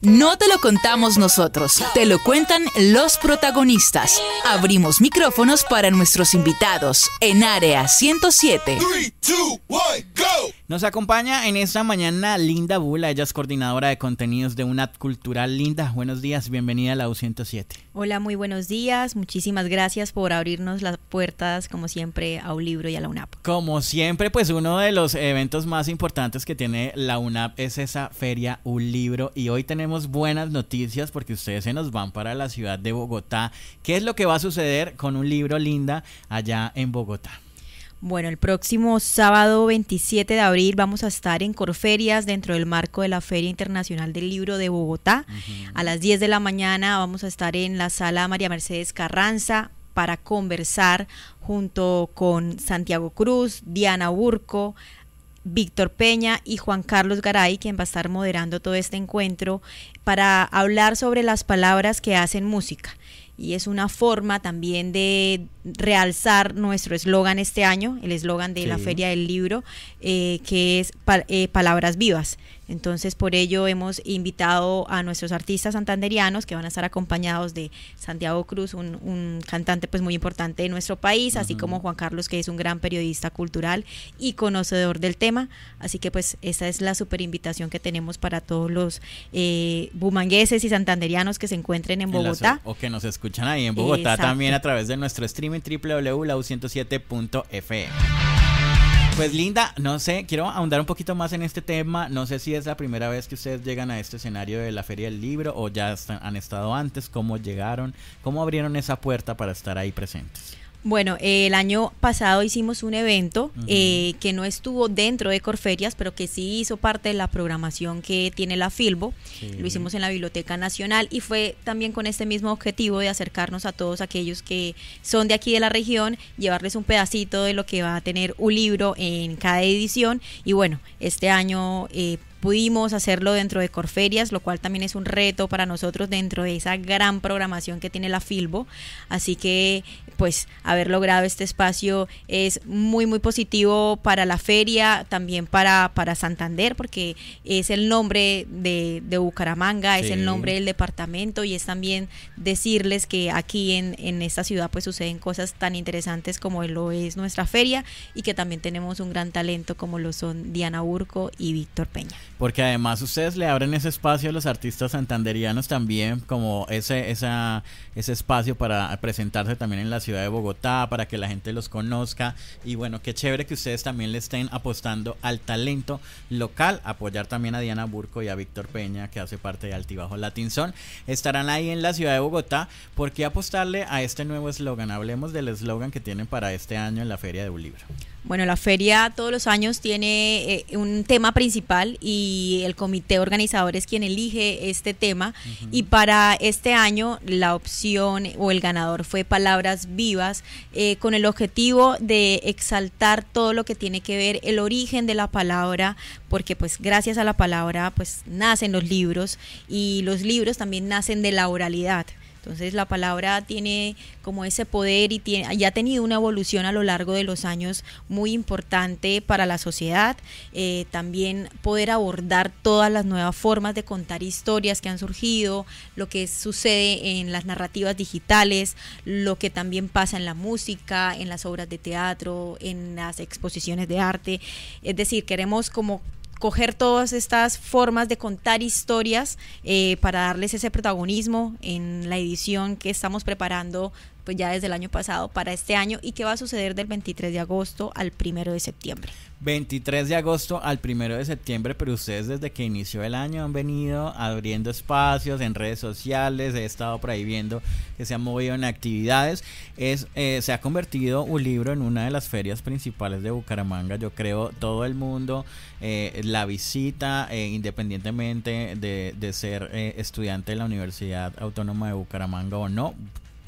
No te lo contamos nosotros, te lo cuentan los protagonistas. Abrimos micrófonos para nuestros invitados en Área 107. go. Nos acompaña en esta mañana Linda Bula, ella es coordinadora de contenidos de UNAP Cultural. Linda, buenos días, bienvenida a la U107. Hola, muy buenos días, muchísimas gracias por abrirnos las puertas, como siempre, a un libro y a la UNAP. Como siempre, pues uno de los eventos más importantes que tiene la UNAP es esa feria Un Libro y hoy tenemos buenas noticias porque ustedes se nos van para la ciudad de Bogotá. ¿Qué es lo que va a suceder con un libro, Linda, allá en Bogotá? Bueno, el próximo sábado 27 de abril vamos a estar en Corferias dentro del marco de la Feria Internacional del Libro de Bogotá. A las 10 de la mañana vamos a estar en la sala María Mercedes Carranza para conversar junto con Santiago Cruz, Diana Burco, Víctor Peña y Juan Carlos Garay, quien va a estar moderando todo este encuentro, para hablar sobre las palabras que hacen música y es una forma también de realzar nuestro eslogan este año, el eslogan de la Feria del Libro, eh, que es eh, Palabras Vivas. Entonces, por ello hemos invitado a nuestros artistas santanderianos que van a estar acompañados de Santiago Cruz, un, cantante pues muy importante de nuestro país, así como Juan Carlos, que es un gran periodista cultural y conocedor del tema. Así que pues esa es la super invitación que tenemos para todos los eh, bumangueses y santanderianos que se encuentren en Bogotá. o que nos escuchan ahí en Bogotá también a través de nuestro streaming www.lau107.fm. Pues Linda, no sé, quiero ahondar un poquito más en este tema. No sé si es la primera vez que ustedes llegan a este escenario de la Feria del Libro o ya han estado antes, cómo llegaron, cómo abrieron esa puerta para estar ahí presentes. Bueno, eh, el año pasado hicimos un evento eh, que no estuvo dentro de Corferias, pero que sí hizo parte de la programación que tiene la Filbo. Lo hicimos en la Biblioteca Nacional y fue también con este mismo objetivo de acercarnos a todos aquellos que son de aquí de la región, llevarles un pedacito de lo que va a tener un libro en cada edición. Y bueno, este año eh, Pudimos hacerlo dentro de Corferias, lo cual también es un reto para nosotros dentro de esa gran programación que tiene la Filbo. Así que, pues, haber logrado este espacio es muy, muy positivo para la feria, también para, para Santander, porque es el nombre de, Bucaramanga, es el nombre del departamento y es también decirles que aquí en, en esta ciudad, pues, suceden cosas tan interesantes como lo es nuestra feria y que también tenemos un gran talento como lo son Diana Urco y Víctor Peña. Porque además ustedes le abren ese espacio a los artistas santanderianos también, como ese, ese espacio para presentarse también en la ciudad de Bogotá, para que la gente los conozca. Y bueno, qué chévere que ustedes también le estén apostando al talento local, apoyar también a Diana Burco y a Víctor Peña, que hace parte de Altibajo Latinzón. Estarán ahí en la ciudad de Bogotá. ¿Por qué apostarle a este nuevo eslogan? Hablemos del eslogan que tienen para este año en la Feria de un Libro. Bueno, la feria todos los años tiene eh, un tema principal y y el comité organizador es quien elige este tema. Y para este año la opción o el ganador fue Palabras Vivas, eh, con el objetivo de exaltar todo lo que tiene que ver el origen de la palabra, porque pues gracias a la palabra pues nacen los libros y los libros también nacen de la oralidad. Entonces la palabra tiene como ese poder y, tiene, ha tenido una evolución a lo largo de los años muy importante para la sociedad. Eh, también poder abordar todas las nuevas formas de contar historias que han surgido, lo que sucede en las narrativas digitales, lo que también pasa en la música, en las obras de teatro, en las exposiciones de arte. Es decir, queremos como coger todas estas formas de contar historias eh, para darles ese protagonismo en la edición que estamos preparando pues, ya desde el año pasado para este año y qué va a suceder del 23 de agosto al 1 de septiembre. 23 de agosto al 1 de septiembre, pero ustedes desde que inició el año han venido abriendo espacios en redes sociales, he estado prohibiendo que se han movido en actividades, es, eh, se ha convertido un libro en una de las ferias principales de Bucaramanga, yo creo todo el mundo eh, la visita eh, independientemente de ser estudiante de la Universidad Autónoma de Bucaramanga o no,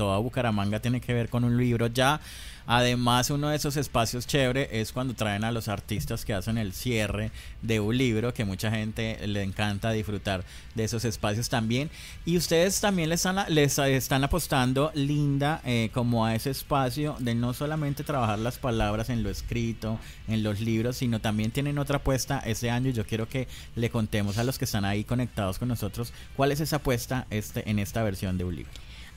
toda Bucaramanga tiene que ver con un libro ya. Además, uno de esos espacios chévere es cuando traen a los artistas que hacen el cierre de un libro, que mucha gente le encanta disfrutar de esos espacios también. Y ustedes también están, les están apostando, Linda, eh, como a ese espacio de no solamente trabajar las palabras en lo escrito, en los libros, sino también tienen otra apuesta este año. Y yo quiero que le contemos a los que están ahí conectados con nosotros cuál es esa apuesta este, en esta versión de un libro.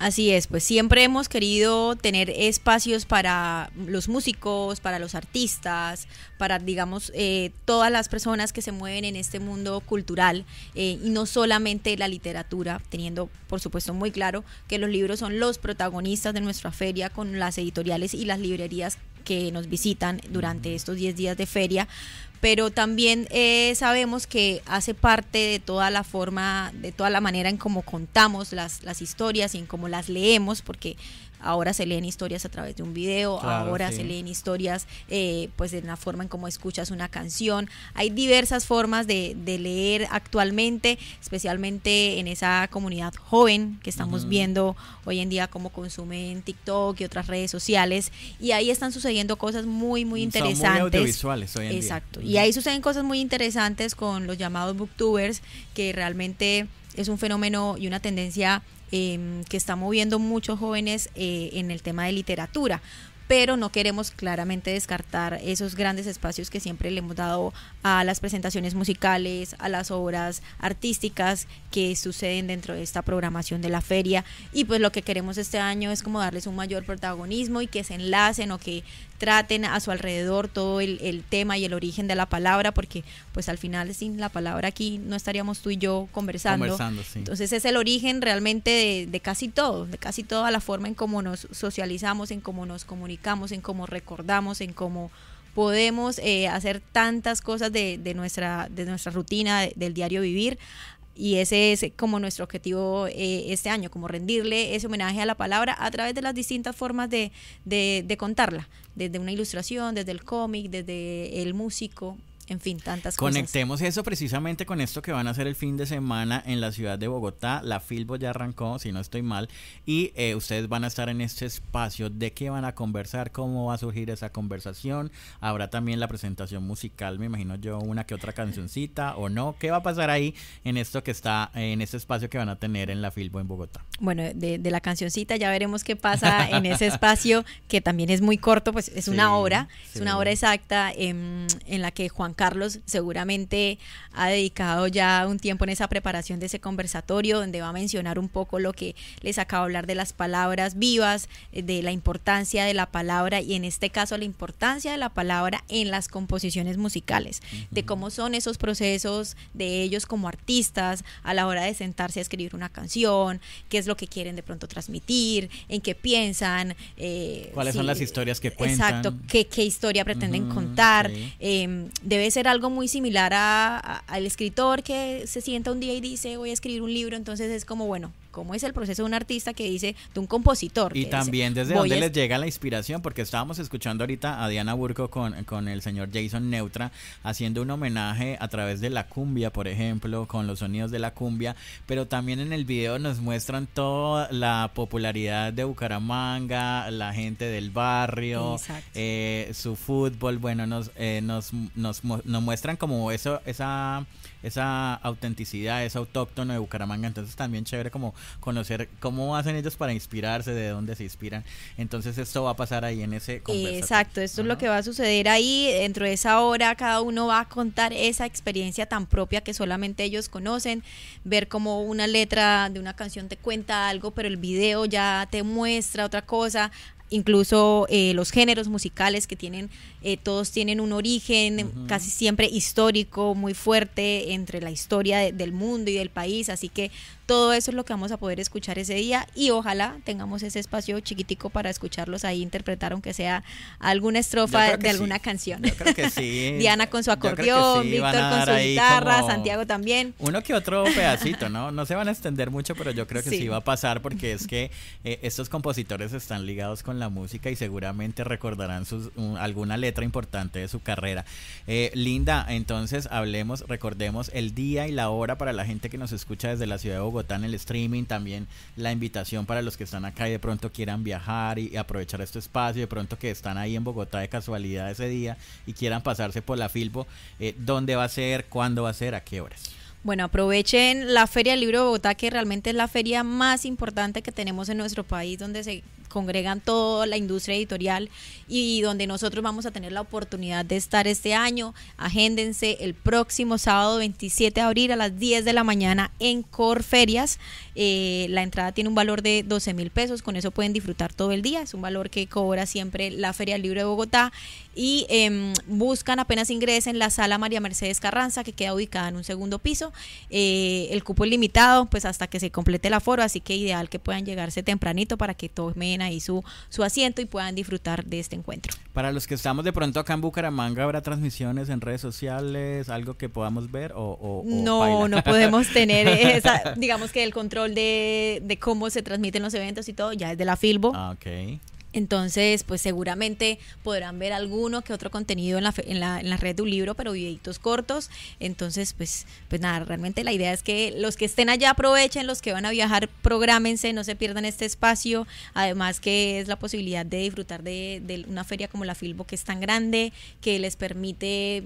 Así es, pues siempre hemos querido tener espacios para los músicos, para los artistas, para, digamos, eh, todas las personas que se mueven en este mundo cultural eh, y no solamente la literatura, teniendo, por supuesto, muy claro que los libros son los protagonistas de nuestra feria con las editoriales y las librerías que nos visitan durante estos 10 días de feria, pero también eh, sabemos que hace parte de toda la forma, de toda la manera en cómo contamos las, las historias y en cómo las leemos, porque ahora se leen historias a través de un video, ahora se leen historias eh, pues de una forma en cómo escuchas una canción. Hay diversas formas de, leer actualmente, especialmente en esa comunidad joven que estamos viendo hoy en día cómo consumen TikTok y otras redes sociales y ahí están sucediendo cosas muy muy interesantes. audiovisuales hoy Exacto. Y ahí suceden cosas muy interesantes con los llamados booktubers que realmente es un fenómeno y una tendencia Em, que está moviendo muchos jóvenes eh, en el tema de literatura pero no queremos claramente descartar esos grandes espacios que siempre le hemos dado a las presentaciones musicales, a las obras artísticas que suceden dentro de esta programación de la feria. Y pues lo que queremos este año es como darles un mayor protagonismo y que se enlacen o que traten a su alrededor todo el, tema y el origen de la palabra, porque pues al final sin la palabra aquí no estaríamos tú y yo conversando. Entonces es el origen realmente de, de casi todo, de casi toda la forma en cómo nos socializamos, en cómo nos comunicamos en cómo recordamos, en cómo podemos eh, hacer tantas cosas de, nuestra, de nuestra rutina, del diario vivir. Y ese es como nuestro objetivo eh, este año, como rendirle ese homenaje a la palabra a través de las distintas formas de, de contarla, desde una ilustración, desde el cómic, desde el músico, en fin, tantas cosas. Conectemos eso precisamente con esto que van a hacer el fin de semana en la ciudad de Bogotá. La Filbo ya arrancó, si no estoy mal. Y eh, ustedes van a estar en este espacio. ¿De qué van a conversar? ¿Cómo va a surgir esa conversación? ¿Habrá también la presentación musical? Me imagino yo una que otra cancioncita o no. ¿Qué va a pasar ahí en esto que está, en este espacio que van a tener en la Filbo en Bogotá? Bueno, de, la cancioncita ya veremos qué pasa en ese espacio que también es muy corto, pues es una hora, es una hora exacta em, en la que Juan Carlos seguramente ha dedicado ya un tiempo en esa preparación de ese conversatorio, donde va a mencionar un poco lo que les acabo de hablar de las palabras vivas, eh, de la importancia de la palabra y en este caso la importancia de la palabra en las composiciones musicales, de cómo son esos procesos de ellos como artistas a la hora de sentarse a escribir una canción, qué es lo que quieren de pronto transmitir, en qué piensan. Eh, ¿Cuáles son las historias que cuentan? Exacto, qué, historia pretenden contar. Em, ser algo muy similar a, al escritor que se sienta un día y dice voy a escribir un libro, entonces es como, bueno, ¿cómo es el proceso de un artista que dice, de un compositor? Y también desde dónde les llega la inspiración, porque estábamos escuchando ahorita a Diana Burco con, con el señor Jason Neutra haciendo un homenaje a través de la cumbia, por ejemplo, con los sonidos de la cumbia, pero también en el video nos muestran toda la popularidad de Bucaramanga, la gente del barrio, eh, su fútbol, bueno, nos, eh, nos, nos muestran nos, muestran como eso, esa, esa autenticidad, esa autóctono de Bucaramanga. Entonces también chévere como conocer cómo hacen ellos para inspirarse, de dónde se inspiran. Entonces esto va a pasar ahí en ese Exacto, esto es lo que va a suceder ahí. Dentro de esa hora cada uno va a contar esa experiencia tan propia que solamente ellos conocen, ver cómo una letra de una canción te cuenta algo, pero el video ya te muestra otra cosa incluso eh, los géneros musicales que tienen, eh, todos tienen un origen casi siempre histórico, muy fuerte entre la historia del mundo y del país, así que todo eso es lo que vamos a poder escuchar ese día y ojalá tengamos ese espacio chiquitico para escucharlos ahí interpretar aunque sea alguna estrofa de alguna canción. Yo creo que sí. Diana con su acordeón, Víctor con su guitarra, Santiago también. Uno que otro pedacito, ¿no? No se van a extender mucho, pero yo creo que sí, va a pasar porque es que eh, estos compositores están ligados con la música y seguramente recordarán sus, alguna letra importante de su carrera. Eh, Linda, entonces hablemos, recordemos el día y la hora para la gente que nos escucha desde la ciudad de Bogotá en el streaming, también la invitación para los que están acá y de pronto quieran viajar y, aprovechar este espacio, de pronto que están ahí en Bogotá de casualidad ese día y quieran pasarse por la Filbo, eh, ¿dónde va a ser? ¿Cuándo va a ser? ¿A qué horas? Bueno, aprovechen la Feria del Libro de Bogotá, que realmente es la feria más importante que tenemos en nuestro país, donde se congregan toda la industria editorial y donde nosotros vamos a tener la oportunidad de estar este año. Agéndense el próximo sábado 27 de abril a las 10 de la mañana en Corferias. Eh, la entrada tiene un valor de 12 mil pesos, con eso pueden disfrutar todo el día. Es un valor que cobra siempre la Feria Libre de Bogotá. Y em, buscan apenas ingresen la sala María Mercedes Carranza, que queda ubicada en un segundo piso. Eh, el cupo es limitado, pues hasta que se complete el aforo, así que ideal que puedan llegarse tempranito para que tomen ahí su, su asiento y puedan disfrutar de este encuentro. Para los que estamos de pronto acá en Bucaramanga, ¿habrá transmisiones en redes sociales, algo que podamos ver? O, no, no podemos tener digamos que el control de, cómo se transmiten los eventos y todo, ya es de la Filbo. Ah, okay. Entonces, pues seguramente podrán ver alguno que otro contenido en la, red de un libro, pero videitos cortos. Entonces, pues, pues nada, realmente la idea es que los que estén allá aprovechen, los que van a viajar, prográmense, no se pierdan este espacio. Además que es la posibilidad de disfrutar de, de una feria como la Filbo, que es tan grande, que les permite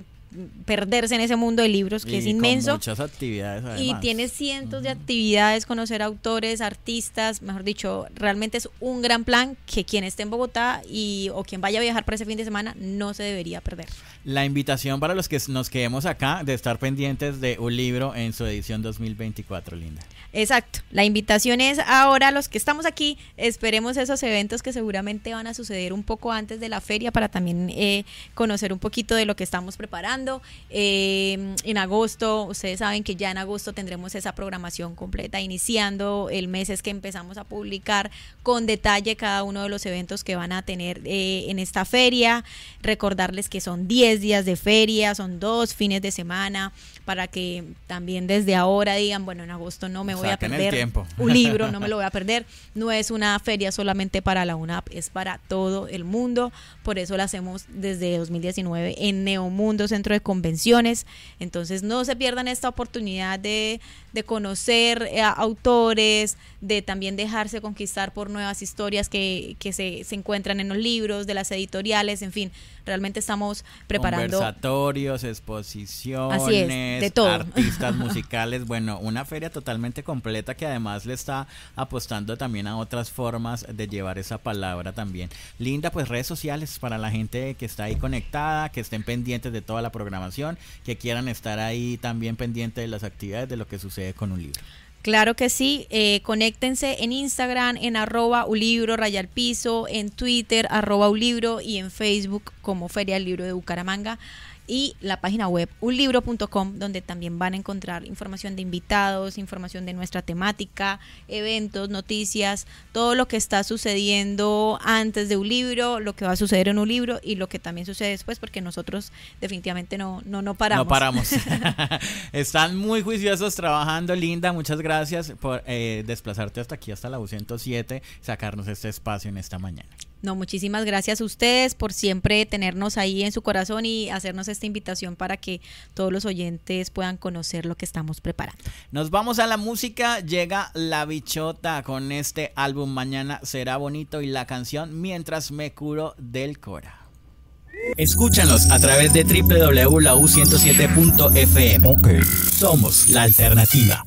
perderse en ese mundo de libros que es inmenso. muchas actividades. Y tiene cientos de actividades, conocer autores, artistas, mejor dicho, realmente es un gran plan que quien esté en Bogotá y o quien vaya a viajar para ese fin de semana no se debería perder. La invitación para los que nos quedemos acá de estar pendientes de un libro en su edición 2024, Linda. Exacto, la invitación es ahora los que estamos aquí, esperemos esos eventos que seguramente van a suceder un poco antes de la feria para también eh, conocer un poquito de lo que estamos preparando Em, en agosto, ustedes saben que ya en agosto tendremos esa programación completa, iniciando el mes es que empezamos a publicar con detalle cada uno de los eventos que van a tener eh, en esta feria. Recordarles que son 10 días de feria, son dos fines de semana para que también desde ahora digan, bueno, en agosto no me voy a perder un libro, no me lo voy a perder. No es una feria solamente para la UNAP, es para todo el mundo. Por eso la hacemos desde 2019 en Neomundo Centro de Convenciones. Entonces no se pierdan esta oportunidad de de conocer eh, autores, de también dejarse conquistar por nuevas historias que, se, se, encuentran en los libros, de las editoriales, en fin, realmente estamos preparando. Conversatorios, exposiciones, de artistas musicales, bueno, una feria totalmente completa que además le está apostando también a otras formas de llevar esa palabra también. Linda, pues redes sociales para la gente que está ahí conectada, que estén pendientes de toda la programación, que quieran estar ahí también pendientes de las actividades, de lo que sucede eh, con un libro. Claro que sí, eh, conéctense en Instagram, en arroba ulibro, libro piso, en Twitter, arroba ulibro y en Facebook como Feria del Libro de Bucaramanga y la página web unlibro.com, donde también van a encontrar información de invitados, información de nuestra temática, eventos, noticias, todo lo que está sucediendo antes de un libro, lo que va a suceder en un libro y lo que también sucede después, porque nosotros definitivamente no, no, no paramos. No paramos. Están muy juiciosos trabajando, Linda. Muchas gracias por eh, desplazarte hasta aquí, hasta la U107, sacarnos este espacio en esta mañana. No, muchísimas gracias a ustedes por siempre tenernos ahí en su corazón y hacernos esta invitación para que todos los oyentes puedan conocer lo que estamos preparando. Nos vamos a la música, llega La Bichota con este álbum Mañana será bonito y la canción Mientras me curo del Cora. Escúchanos a través de www.lau107.fm. Somos la alternativa.